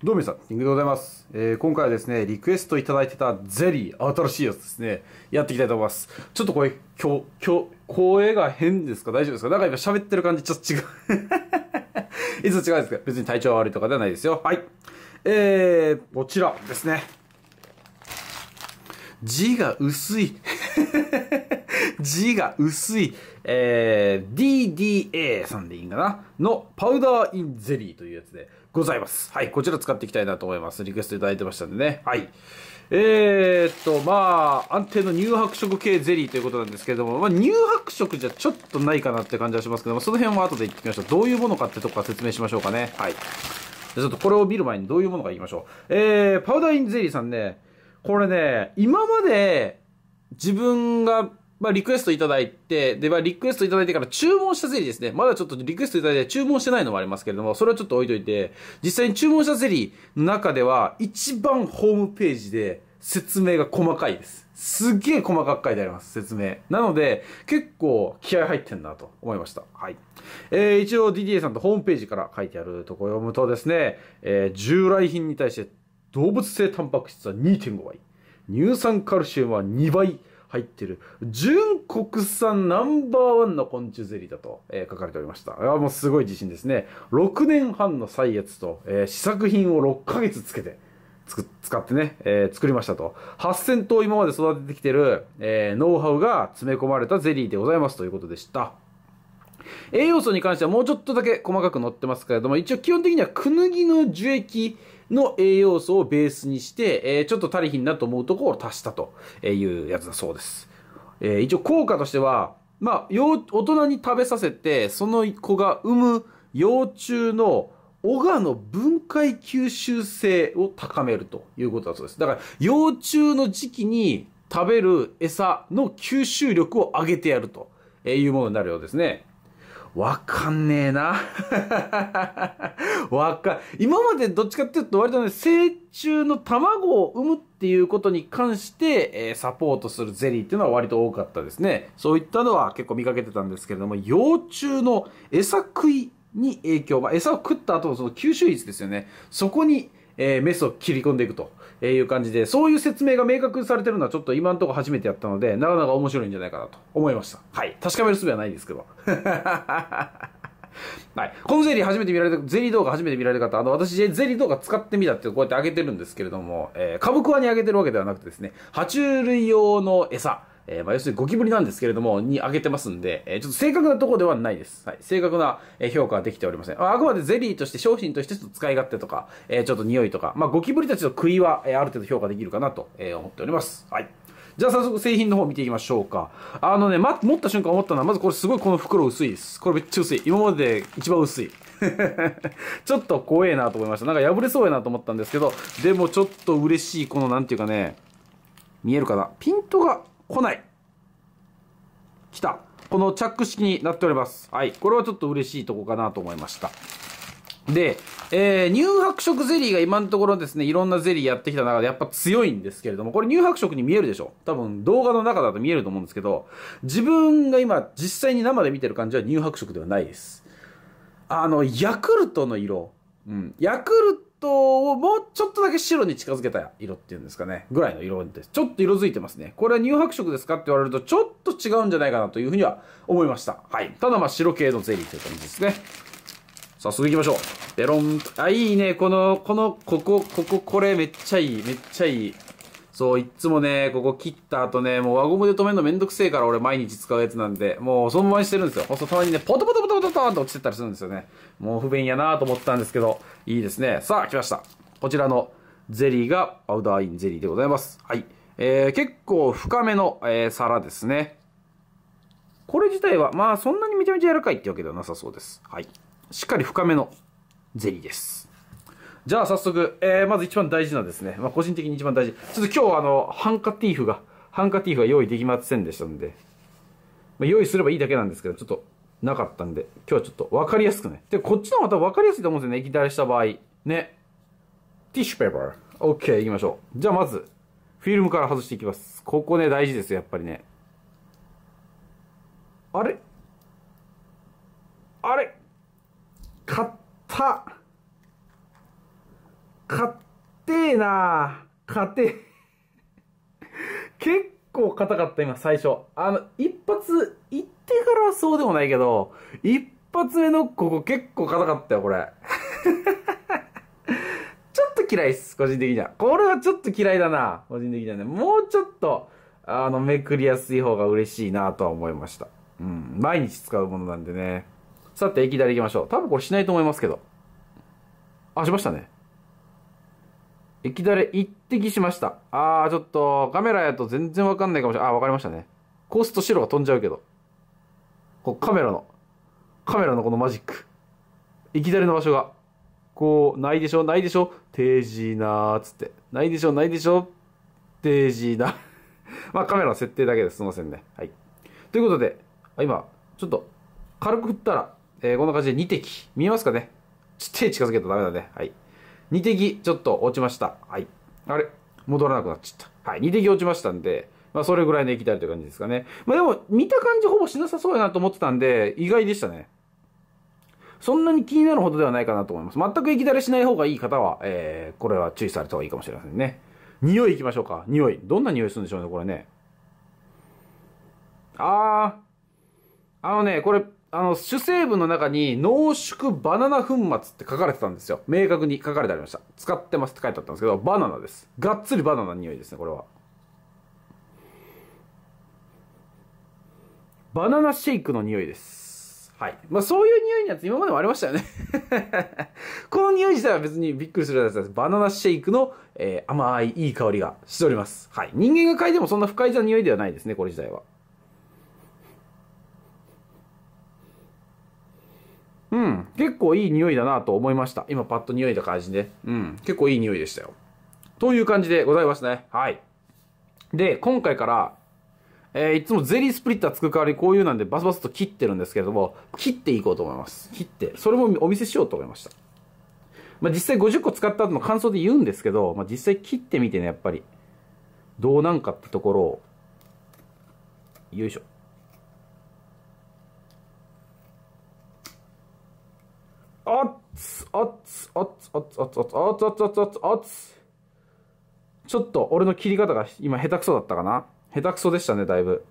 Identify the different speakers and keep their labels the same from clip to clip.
Speaker 1: どうも皆さん、リングでございます。えー、今回はですね、リクエストいただいてたゼリー、新しいやつですね、やっていきたいと思います。ちょっとこれ、今日、今日、声が変ですか大丈夫ですかなんか今喋ってる感じ、ちょっと違う いつも違うんですか別に体調悪いとかではないですよ。はい。えー、こちらですね。字が薄い。字が薄い、えー、DDA さんでいいんかなのパウダーインゼリーというやつでございます。はい、こちら使っていきたいなと思います。リクエストいただいてましたんでね。はい。えー、っと、まあ、安定の乳白色系ゼリーということなんですけれども、まあ、乳白色じゃちょっとないかなって感じはしますけども、その辺は後で言ってきましょう。どういうものかってとこから説明しましょうかね。はい。ちょっとこれを見る前にどういうものか言いましょう。えー、パウダーインゼリーさんね、これね、今まで自分が、まあ、リクエストいただいて、で、まあ、リクエストいただいてから注文したゼリーですね。まだちょっとリクエストいただいて注文してないのもありますけれども、それはちょっと置いといて、実際に注文したゼリーの中では、一番ホームページで説明が細かいです。すっげえ細かく書いてあります、説明。なので、結構気合入ってんなと思いました。はい。えー、一応 DDA さんとホームページから書いてあるところを読むとですね、えー、従来品に対して動物性タンパク質は2.5倍。乳酸カルシウムは2倍入ってる、純国産ナンバーワンの昆虫ゼリーだと、えー、書かれておりました。や、もうすごい自信ですね。6年半の歳月と、えー、試作品を6ヶ月つけて、使ってね、えー、作りましたと。8000頭今まで育ててきてる、えノウハウが詰め込まれたゼリーでございますということでした。栄養素に関してはもうちょっとだけ細かく載ってますけれども、一応基本的にはクヌギの樹液、の栄養素をベースにして、えー、ちょっと足りひんなと思うところを足したというやつだそうです。えー、一応効果としては、まあ、大人に食べさせて、その子が産む幼虫のオガの分解吸収性を高めるということだそうです。だから、幼虫の時期に食べる餌の吸収力を上げてやるというものになるようですね。わかんねえな。わか、今までどっちかっていうと割とね、成虫の卵を産むっていうことに関して、えー、サポートするゼリーっていうのは割と多かったですね。そういったのは結構見かけてたんですけれども、幼虫の餌食いに影響、まあ、餌を食った後のその吸収率ですよね。そこにえー、メスを切り込んでいくという感じで、そういう説明が明確にされてるのはちょっと今んところ初めてやったので、なかなか面白いんじゃないかなと思いました。はい。確かめる術はないんですけど。はい。このゼリー初めて見られた、ゼリー動画初めて見られた方、あの、私、ゼリー動画使ってみたってこうやってあげてるんですけれども、えー、株クワにあげてるわけではなくてですね、爬虫類用の餌、えー、まあ、要するにゴキブリなんですけれども、に上げてますんで、えー、ちょっと正確なところではないです。はい。正確な評価はできておりません。あくまでゼリーとして、商品としてちょっと使い勝手とか、えー、ちょっと匂いとか、まあ、ゴキブリたちの食いは、えある程度評価できるかなと、え思っております。はい。じゃあ早速製品の方見ていきましょうか。あのね、ま、持った瞬間思ったのは、まずこれすごいこの袋薄いです。これめっちゃ薄い。今までで一番薄い。ちょっと怖えなと思いました。なんか破れそうやなと思ったんですけど、でもちょっと嬉しい、このなんていうかね、見えるかな。ピントが来ない。来た。このチャック式になっております。はい。これはちょっと嬉しいとこかなと思いました。で、えー、乳白色ゼリーが今のところですね、いろんなゼリーやってきた中でやっぱ強いんですけれども、これ乳白色に見えるでしょ多分動画の中だと見えると思うんですけど、自分が今実際に生で見てる感じは乳白色ではないです。あの、ヤクルトの色。うん。ヤクルトをもうちょっとだけ白に近づけた色っていうんですかね、ぐらいの色です。ちょっと色づいてますね。これは乳白色ですかって言われるとちょっと違うんじゃないかなというふうには思いました。はい。ただまあ白系のゼリーという感じですね。早速行きましょう。ペロン。あ、いいね。この、この、ここ、ここ、これめっちゃいい。めっちゃいい。そう、いつもね、ここ切った後ね、もう輪ゴムで止めるのめんどくせえから俺毎日使うやつなんで、もうそのままにしてるんですよ。そう、たまにね、ポトポトポトポトポンと落ちてたりするんですよね。もう不便やなと思ったんですけど、いいですね。さあ、来ました。こちらのゼリーがパウダーインゼリーでございます。はい。えー、結構深めの、えー、皿ですね。これ自体は、まあそんなにめちゃめちゃ柔らかいってわけではなさそうです。はい。しっかり深めのゼリーです。じゃあ早速、えー、まず一番大事なですね、まあ、個人的に一番大事。ちょっと今日あの、ハンカティーフが、ハンカティーフが用意できませんでしたので、まあ、用意すればいいだけなんですけど、ちょっとなかったんで、今日はちょっとわかりやすくね。で、こっちの方が多分かりやすいと思うんですよね、液体した場合。ね。ティッシュペーパー。OK、いきましょう。じゃあまず、フィルムから外していきます。ここね、大事ですよ、やっぱりね。あれあれ買ったかってえなかてえ。結構硬かった、今、最初。あの、一発、行ってからはそうでもないけど、一発目のここ結構硬かったよ、これ。ちょっと嫌いっす、個人的には。これはちょっと嫌いだな、個人的にはね。もうちょっと、あの、めくりやすい方が嬉しいなとは思いました。うん。毎日使うものなんでね。さて、駅左行きましょう。多分これしないと思いますけど。あ、しましたね。液だれ一滴しました。あー、ちょっと、カメラやと全然わかんないかもしれない。あー、わかりましたね。こうすると白が飛んじゃうけど。こう、カメラの、カメラのこのマジック。液だれの場所が、こう、ないでしょないでしょ定時なーつって。ないでしょないでしょ定時な。まあ、カメラの設定だけです。すいませんね。はい。ということで、あ今、ちょっと、軽く振ったら、えー、こんな感じで2滴。見えますかねちっちゃい近づけたらダメだね。はい。2滴ちょっと落ちました。はい。あれ戻らなくなっちゃった。はい。2滴落ちましたんで、まあ、それぐらいの液体という感じですかね。まあ、でも、見た感じほぼしなさそうやなと思ってたんで、意外でしたね。そんなに気になるほどではないかなと思います。全く液だれしない方がいい方は、えー、これは注意された方がいいかもしれませんね。匂い行きましょうか。匂い。どんな匂いするんでしょうね、これね。あー。あのね、これ、あの、主成分の中に濃縮バナナ粉末って書かれてたんですよ。明確に書かれてありました。使ってますって書いてあったんですけど、バナナです。がっつりバナナの匂いですね、これは。バナナシェイクの匂いです。はい。まあ、そういう匂いのやつ今までもありましたよね この匂い自体は別にびっくりするやつです。バナナシェイクの、えー、甘いいい香りがしております。はい。人間が嗅いでもそんな不快な匂いではないですね、これ自体は。うん結構いい匂いだなと思いました今パッと匂いだ感じでうん結構いい匂いでしたよという感じでございますねはいで今回からえー、いつもゼリースプリッター作る代わりこういうなんでバスバスと切ってるんですけれども切っていこうと思います切ってそれもお見せしようと思いましたまあ、実際50個使った後の感想で言うんですけど、まあ、実際切ってみてね、やっぱり。どうなんかってところを、よいしょ。おつ、おつ、おつ、おつ、おつ、おつ、おつ、おっつ、おっつ。ちょっと俺の切り方が今下手くそだったかな下手くそでしたね、だいぶ。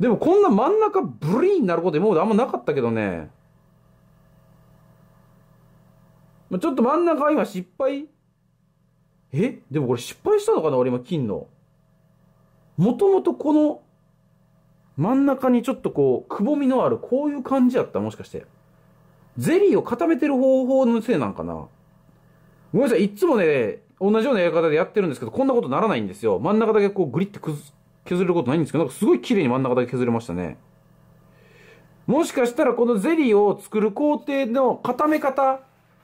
Speaker 1: でもこんな真ん中ブリーになること今まであんまなかったけどね。ちょっと真ん中今失敗えでもこれ失敗したのかな俺今金の。もともとこの真ん中にちょっとこう、くぼみのあるこういう感じやったもしかして。ゼリーを固めてる方法のせいなんかなごめんなさい、いつもね、同じようなやり方でやってるんですけど、こんなことならないんですよ。真ん中だけこうグリって削れることないんですけど、なんかすごい綺麗に真ん中だけ削れましたね。もしかしたらこのゼリーを作る工程の固め方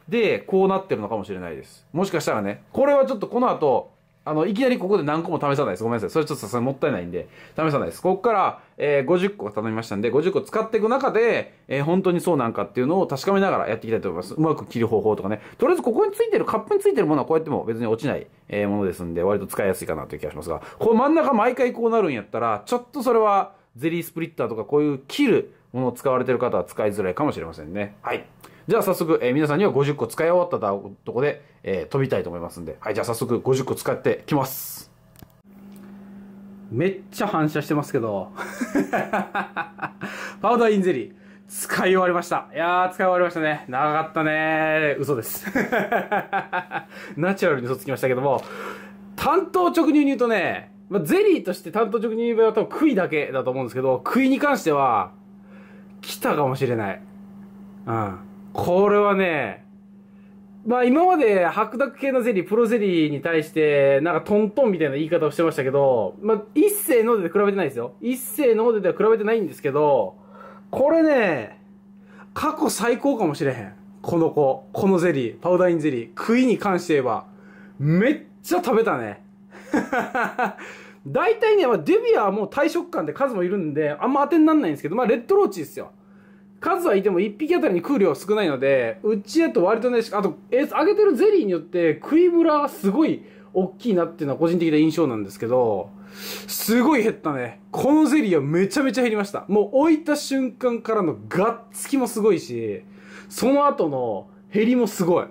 Speaker 1: でこうなってるのかもしれないです。もしかしたらね、これはちょっとこの後、あの、いきなりここで何個も試さないです。ごめんなさい。それちょっとさすがにもったいないんで、試さないです。ここから、えー、50個頼みましたんで、50個使っていく中で、えー、本当にそうなんかっていうのを確かめながらやっていきたいと思います。うまく切る方法とかね。とりあえずここについてる、カップについてるものはこうやっても別に落ちない、えー、ものですんで、割と使いやすいかなという気がしますが、こう真ん中毎回こうなるんやったら、ちょっとそれは、ゼリースプリッターとかこういう切るものを使われてる方は使いづらいかもしれませんね。はい。じゃあ早速、えー、皆さんには50個使い終わったとこで、えー、飛びたいと思いますんで。はい、じゃあ早速50個使ってきます。めっちゃ反射してますけど。パウダーインゼリー。使い終わりました。いやー、使い終わりましたね。長かったね嘘です。ナチュラルに嘘つきましたけども、単刀直入に言うとね、まあ、ゼリーとして単刀直入に言えば多分杭だけだと思うんですけど、いに関しては、来たかもしれない。うん。これはね、まあ今まで白濁系のゼリー、プロゼリーに対して、なんかトントンみたいな言い方をしてましたけど、まあ一世ので比べてないですよ。一世のででは比べてないんですけど、これね、過去最高かもしれへん。この子、このゼリー、パウダーインゼリー、食いに関して言えば、めっちゃ食べたね。大体ね、まあ、デビアはもう大食感で数もいるんで、あんま当てになんないんですけど、まあレッドローチですよ。数はいても1匹あたりに食う量は少ないので、うちやと割とね、あと、えー、げてるゼリーによって食いぶらがすごい大きいなっていうのは個人的な印象なんですけど、すごい減ったね。このゼリーはめちゃめちゃ減りました。もう置いた瞬間からのがっつきもすごいし、その後の減りもすごい。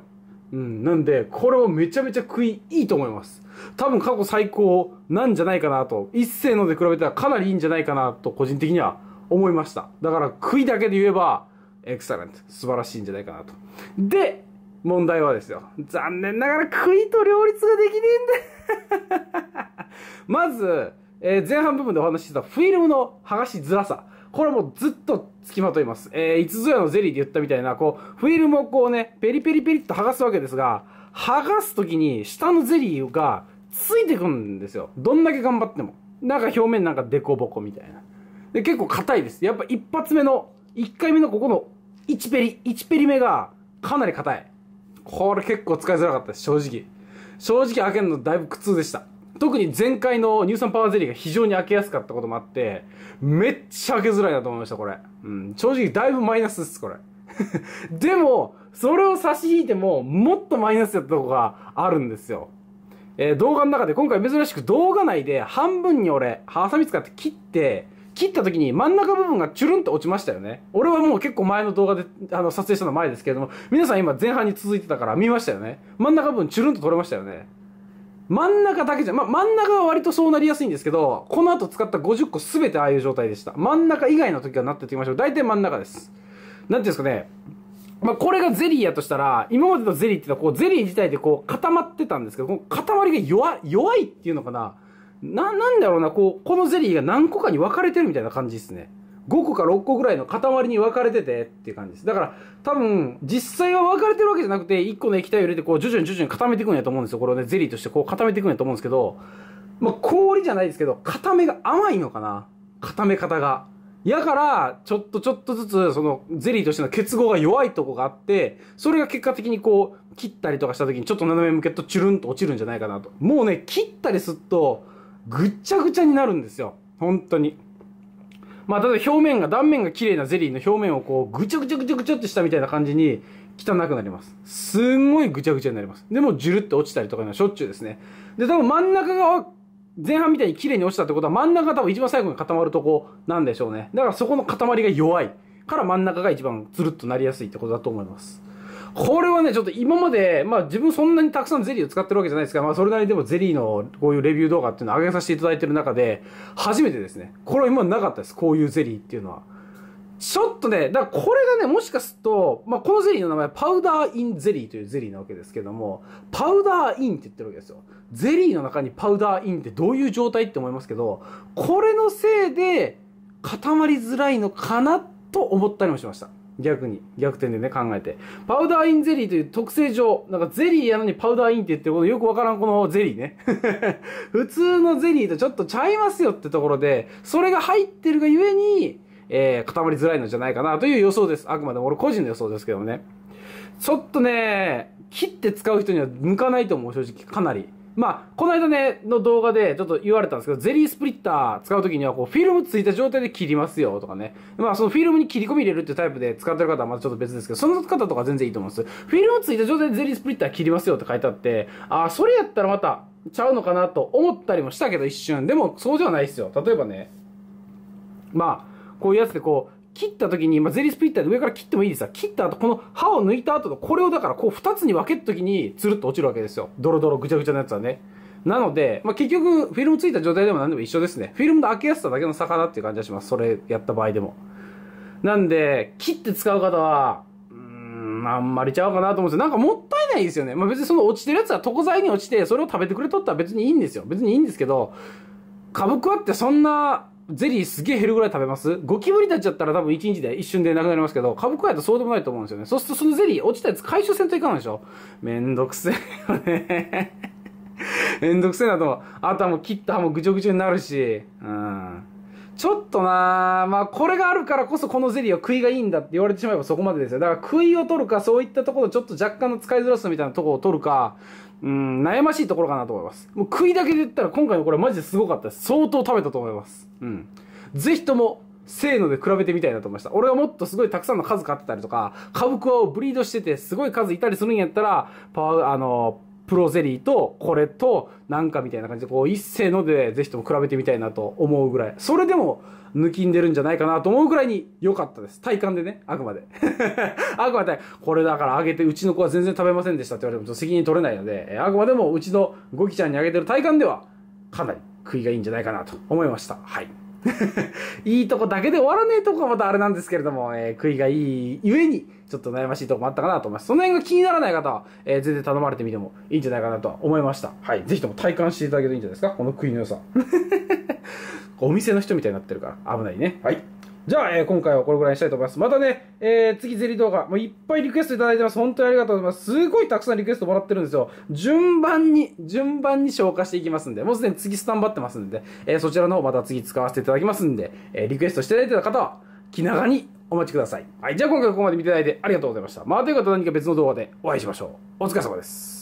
Speaker 1: うん、なんで、これはめちゃめちゃ食いいいと思います。多分過去最高なんじゃないかなと、一世ので比べたらかなりいいんじゃないかなと、個人的には思いました。だから悔いだけで言えば、エクサレント、素晴らしいんじゃないかなと。で、問題はですよ。残念ながら悔いと両立ができねえんだ まず、えー、前半部分でお話ししてたフィルムの剥がしづらさ。これもずっと付きまといます。えー、いつぞやのゼリーで言ったみたいな、こう、フィルムをこうね、ペリペリペリっと剥がすわけですが、剥がすときに下のゼリーがついてくるんですよ。どんだけ頑張っても。なんか表面なんかデコボコみたいな。で、結構硬いです。やっぱ一発目の、一回目のここの一ペリ、一ペリ目がかなり硬い。これ結構使いづらかったです、正直。正直開けるのだいぶ苦痛でした。特に前回の乳酸パワーゼリーが非常に開けやすかったこともあって、めっちゃ開けづらいなと思いました、これ。うん、正直だいぶマイナスです、これ。でも、それを差し引いても、もっとマイナスやったとこがあるんですよ。えー、動画の中で、今回珍しく動画内で半分に俺、ハサミ使って切って、切った時に真ん中部分がチュルンと落ちましたよね。俺はもう結構前の動画で、あの、撮影したの前ですけれども、皆さん今前半に続いてたから見ましたよね。真ん中部分チュルンと取れましたよね。真ん中だけじゃ、まあ、真ん中は割とそうなりやすいんですけど、この後使った50個すべてああいう状態でした。真ん中以外の時はなってててきましょう。大体真ん中です。なんていうんですかね。まあ、これがゼリーやとしたら、今までのゼリーってのはこう、ゼリー自体でこう固まってたんですけど、この塊が弱、弱いっていうのかな。な、なんだろうな、こう、このゼリーが何個かに分かれてるみたいな感じですね。5個か6個ぐらいの塊に分かれててっていう感じです。だから、多分、実際は分かれてるわけじゃなくて、1個の液体を入れて、こう、徐々に徐々に固めていくんやと思うんですよ。これをね、ゼリーとしてこう固めていくんやと思うんですけど、まあ、氷じゃないですけど、固めが甘いのかな固め方が。やから、ちょっとちょっとずつ、その、ゼリーとしての結合が弱いとこがあって、それが結果的にこう、切ったりとかした時に、ちょっと斜め向けるとチュルンと落ちるんじゃないかなと。もうね、切ったりすると、ぐっちゃぐちゃになるんですよ。本当に。まあ、例えば表面が、断面が綺麗なゼリーの表面をこう、ぐちゃぐちゃぐちゃぐちゃってしたみたいな感じに汚くなります。すんごいぐちゃぐちゃになります。でも、ジュルって落ちたりとかいうのはしょっちゅうですね。で、多分真ん中が、前半みたいに綺麗に落ちたってことは、真ん中が多分一番最後に固まるとこなんでしょうね。だからそこの塊が弱い。から真ん中が一番つるっとなりやすいってことだと思います。これはね、ちょっと今まで、まあ自分そんなにたくさんゼリーを使ってるわけじゃないですか、まあそれなりでもゼリーのこういうレビュー動画っていうのを上げさせていただいてる中で、初めてですね。これは今なかったです。こういうゼリーっていうのは。ちょっとね、だからこれがね、もしかすると、まあ、このゼリーの名前、パウダーインゼリーというゼリーなわけですけども、パウダーインって言ってるわけですよ。ゼリーの中にパウダーインってどういう状態って思いますけど、これのせいで固まりづらいのかなと思ったりもしました。逆に、逆転でね、考えて。パウダーインゼリーという特性上、なんかゼリーやのにパウダーインって言ってることよくわからんこのゼリーね。普通のゼリーとちょっとちゃいますよってところで、それが入ってるがゆえに、えー、固まりづらいのじゃないかなという予想です。あくまでも俺個人の予想ですけどもね。ちょっとね、切って使う人には向かないと思う、正直。かなり。まあ、この間ね、の動画でちょっと言われたんですけど、ゼリースプリッター使うときには、こう、フィルムついた状態で切りますよとかね。まあ、そのフィルムに切り込み入れるっていうタイプで使ってる方はまたちょっと別ですけど、その方とか全然いいと思うんです。フィルムついた状態でゼリースプリッター切りますよって書いてあって、ああ、それやったらまた、ちゃうのかなと思ったりもしたけど、一瞬。でも、そうじゃないですよ。例えばね、まあ、こういうやつでこう、切った時に、まあ、ゼリースプリッターで上から切ってもいいですが、切った後、この刃を抜いた後の、これをだからこう2つに分けた時に、つるっと落ちるわけですよ。ドロドロぐちゃぐちゃのやつはね。なので、まあ、結局、フィルムついた状態でも何でも一緒ですね。フィルムの開けやすさだけの魚っていう感じがします。それやった場合でも。なんで、切って使う方は、うーん、あんまりちゃうかなと思うんですよ。なんかもったいないですよね。まあ、別にその落ちてるやつは床材に落ちて、それを食べてくれとったら別にいいんですよ。別にいいんですけど、株クわってそんな、ゼリーすげえ減るぐらい食べますゴキブリ立っちゃったら多分1日で一瞬でなくなりますけど、株価やとそうでもないと思うんですよね。そうするとそのゼリー落ちたやつ回収せんといかないでしょめんどくせえよね。めんどくせえなと。あとはもう切った歯もぐちょぐちょになるし。うん。ちょっとなまあこれがあるからこそこのゼリーは食いがいいんだって言われてしまえばそこまでですよ。だから食いを取るか、そういったところちょっと若干の使いづらさみたいなところを取るか、うん、悩ましいところかなと思います。もう食いだけで言ったら今回のこれマジですごかったです。相当食べたと思います。うん。ぜひとも、せーので比べてみたいなと思いました。俺はもっとすごいたくさんの数買ってたりとか、株クワをブリードしててすごい数いたりするんやったら、パワー、あの、プロゼリーとこれとなんかみたいな感じでこう一斉のでぜひとも比べてみたいなと思うぐらいそれでも抜きんでるんじゃないかなと思うぐらいに良かったです体感でねあくまで あくまでこれだからあげてうちの子は全然食べませんでしたって言われても責任取れないのであくまでもうちのゴキちゃんにあげてる体感ではかなり食いがいいんじゃないかなと思いましたはいいいとこだけで終わらねえとこはまたあれなんですけれども、えー、悔いがいいゆえに、ちょっと悩ましいとこもあったかなと思います。その辺が気にならない方は、えー、全然頼まれてみてもいいんじゃないかなと思いました。はい。ぜひとも体感していただけるといいんじゃないですか、この悔いの良さ。お店の人みたいになってるから、危ないね。はい。じゃあ、えー、今回はこれぐらいにしたいと思います。またね、えー、次ゼリー動画、もういっぱいリクエストいただいてます。本当にありがとうございます。すごいたくさんリクエストもらってるんですよ。順番に、順番に消化していきますんで、もうすでに次スタンバってますんで、えー、そちらの方また次使わせていただきますんで、えリクエストしていただいてた方は、気長にお待ちください。はい、じゃあ今回はここまで見ていただいてありがとうございました。まあ、ということで何か別の動画でお会いしましょう。お疲れ様です。